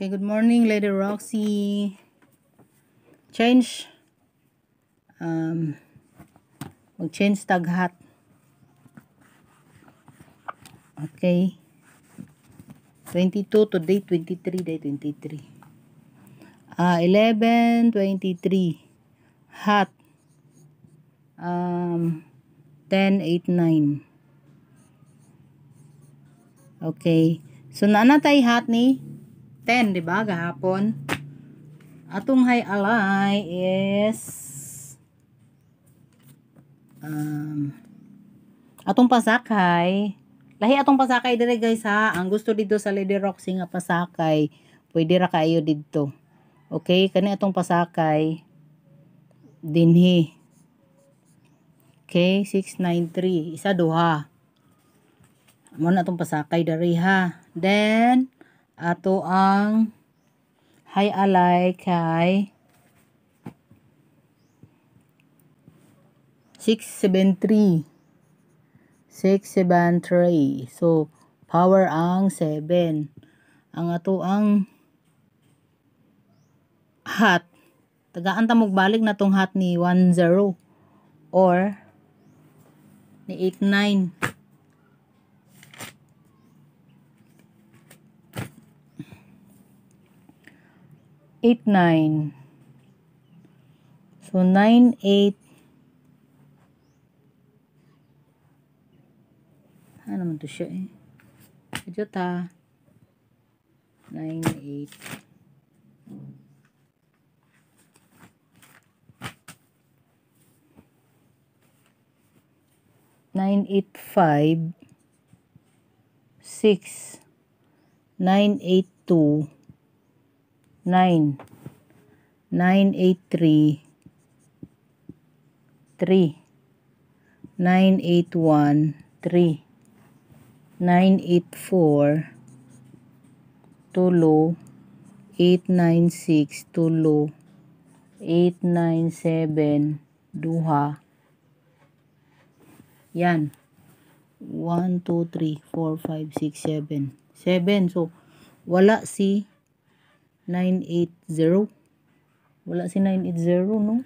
Okay, good morning, Lady Roxy. Change. Um, mag-change tag hat. Okay. 22, to day 23, day 23. Uh, 11, 23. Hat. Um, 10, 8, 9. Okay. So, naanatay hat ni 10, di ba, gahapon? Atong high alay is um, atong pasakay lahi atong pasakay dire guys ha ang gusto dito sa Lady Roxy nga pasakay pwede ra kayo dito okay kani atong pasakay dinhi okay 693 isa duha mo na atong pasakay dari ha then ato ang high alay kay 673 673 so power ang 7 ang ato ang hat tagaan ta balik na tong hat ni 10 or ni 89 8, 9. So, 9, 8. Ano naman to siya eh? Medyo ta. 9, 8. nine eight five six nine eight two 9. 983 3. 981 3. 984 tulo 896 tulo 897 duha yan 1 2 3 4 5 6 7 7 so wala si 980. Wala si 980, no?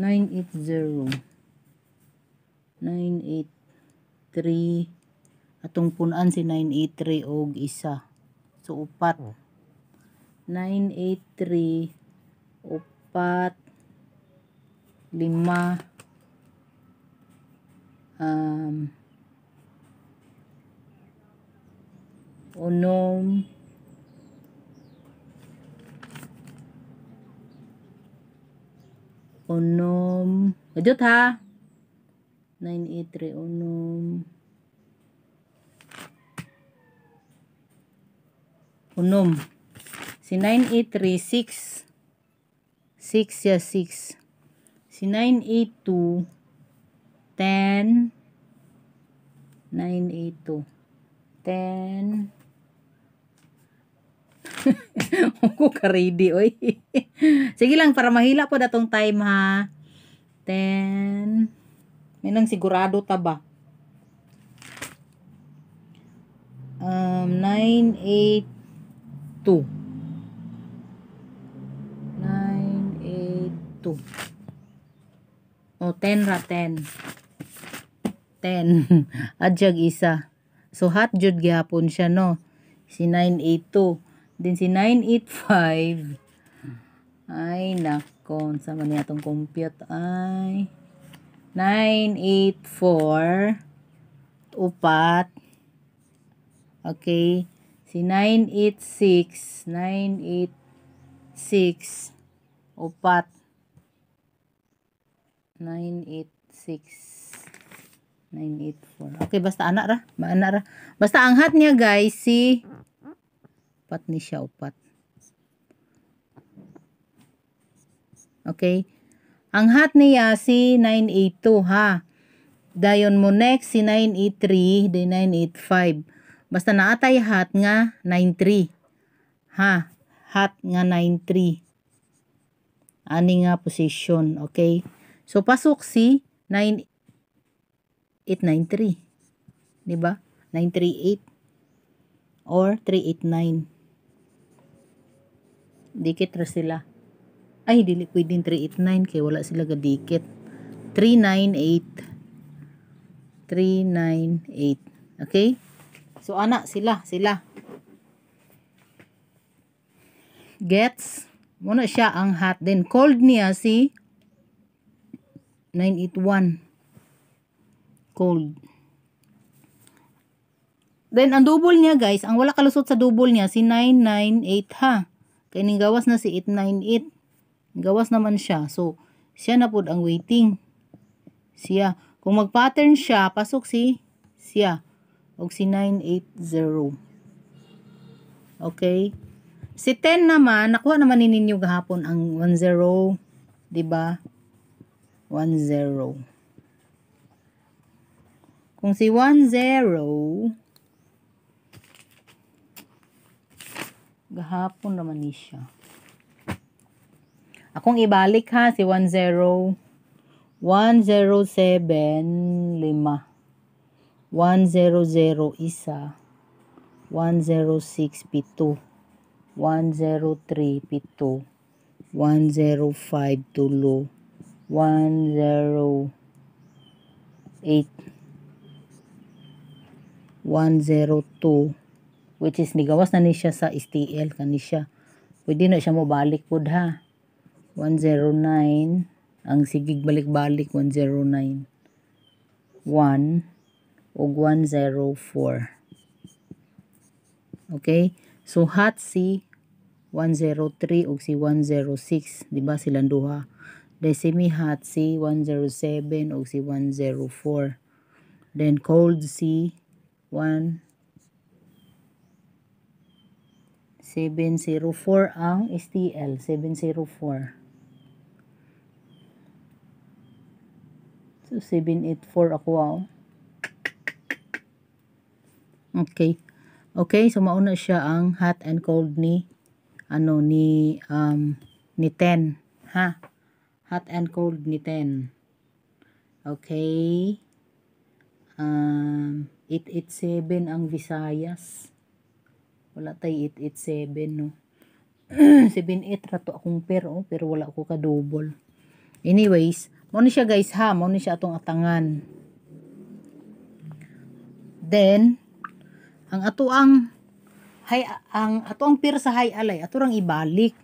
980. 983. Atong punan si 983 og isa. So, upat. 983, upat, lima, um, unom, unum gadot ha 983 unom unom si 9836 6 ya 6 si 982 10 982 10 ako ka ready, oy. Sige lang, para mahila po datong time, ha? Ten. May nang sigurado ta ba? Um, 982. eight, two. Nine, eight, two. O, oh, ten ra, ten. Ten. Adyag isa. So, hot jud gihapon siya, no? Si 982. Then si 985. Ay, nako. Sa man itong compute ay 984 upat. Okay. Si 986, 986 upat. 986 984. Okay, basta anak ra. Maana ra. Basta ang hat niya guys si upat ni siya upat. Okay? Ang hat niya si 982 ha. Dayon mo next si 983 di 985. Basta naatay hat nga 93. Ha? Hat nga 93. Ani nga position, okay? So pasok si 9893. Di ba? 938 or 389. Dikit ra sila. Ay, dili pwedeng 389 kay wala sila gadikit. 398. 398. Okay? So, ana, sila, sila. Gets? Muna siya ang hot. Then, cold niya si 981. Cold. Then, ang double niya guys, ang wala kalusot sa double niya, si 998 ha. Kaya ning gawas na si 898. Gawas naman siya. So, siya na pud ang waiting. Siya. Kung mag-pattern siya, pasok si siya. og si 980. Okay? Si 10 naman, nakuha naman ni ninyo gahapon ang 10. di ba 10. Kung si 10, Gahapon naman ni siya. Akong ibalik ha, si 10, 107, lima. 100 isa 106 pito 103 pito 105 tulo 108 102 which is nigawas na ni siya sa STL kani siya pwede na siya mo balik pud ha 109 ang sigig balik-balik 109 1 og 104 okay so hot si 103 og si 106 di ba silang duha semi hot si 107 og si 104 then cold si 1 704 ang STL. 704. So, 784 ako. Wow. Okay. Okay, so mauna siya ang hot and cold ni ano ni um ni 10, ha? Hot and cold ni 10. Okay. Um 887 ang Visayas wala tay 887 no 78 rato akong pero oh, pero wala ko ka double anyways mo ni siya guys ha mo ni siya atong atangan then ang ato ang hay ang ato ang pair sa high alay ato rang ibalik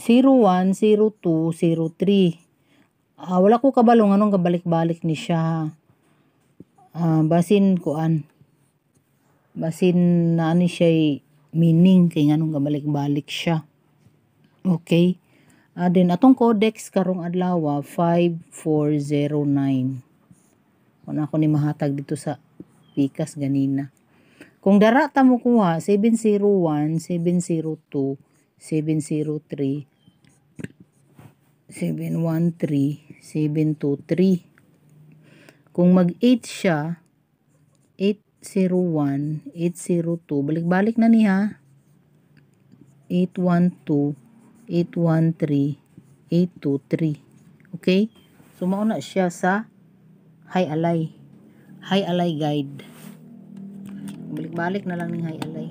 01 02 03 ah, wala ko kabalo nganong gabalik-balik ni siya ah, basin ko an basin na ani siya eh, meaning kay nganong gabalik-balik siya. Okay? Uh, then atong codex karong adlaw 5409. Ah, Kun ako ni mahatag dito sa pikas ganina. Kung dara ta mo kuha 701, 702, 703, 713, 723. Kung mag-8 siya, 8 801, 802. Balik-balik na niya. 812, 813, 823. Okay? So, mauna siya sa high alay. High alay guide. Balik-balik na lang ni high alay.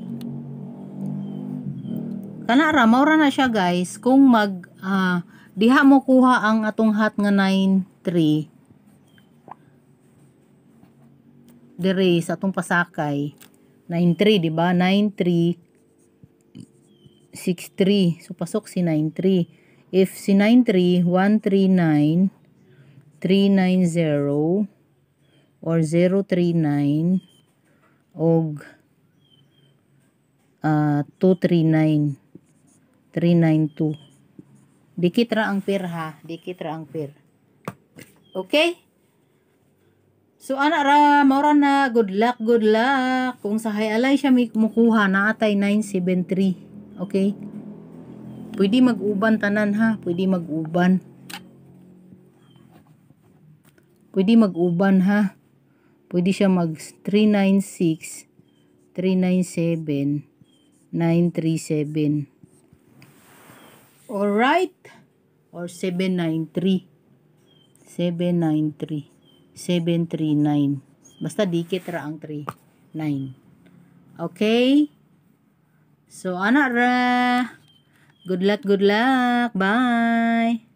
Kanara, maura na siya guys. Kung mag, uh, diha mo kuha ang atong hot nga 93, dire sa atong pasakay 93 di ba 93 63 so pasok si 93 if si 93 139 390 or 039 og uh, 239 392 dikit ra ang pair ha dikit ra ang pir. okay So anak ra maura na good luck good luck kung sa high alay siya may mukuha na atay 973. Okay? Pwede mag-uban tanan ha, pwede mag-uban. Pwede mag-uban ha. Pwede siya mag 396 397 937. All right. Or 793. 793. 739. Basta dikit ra ang 39. Okay? So, anak ra. Good luck, good luck. Bye.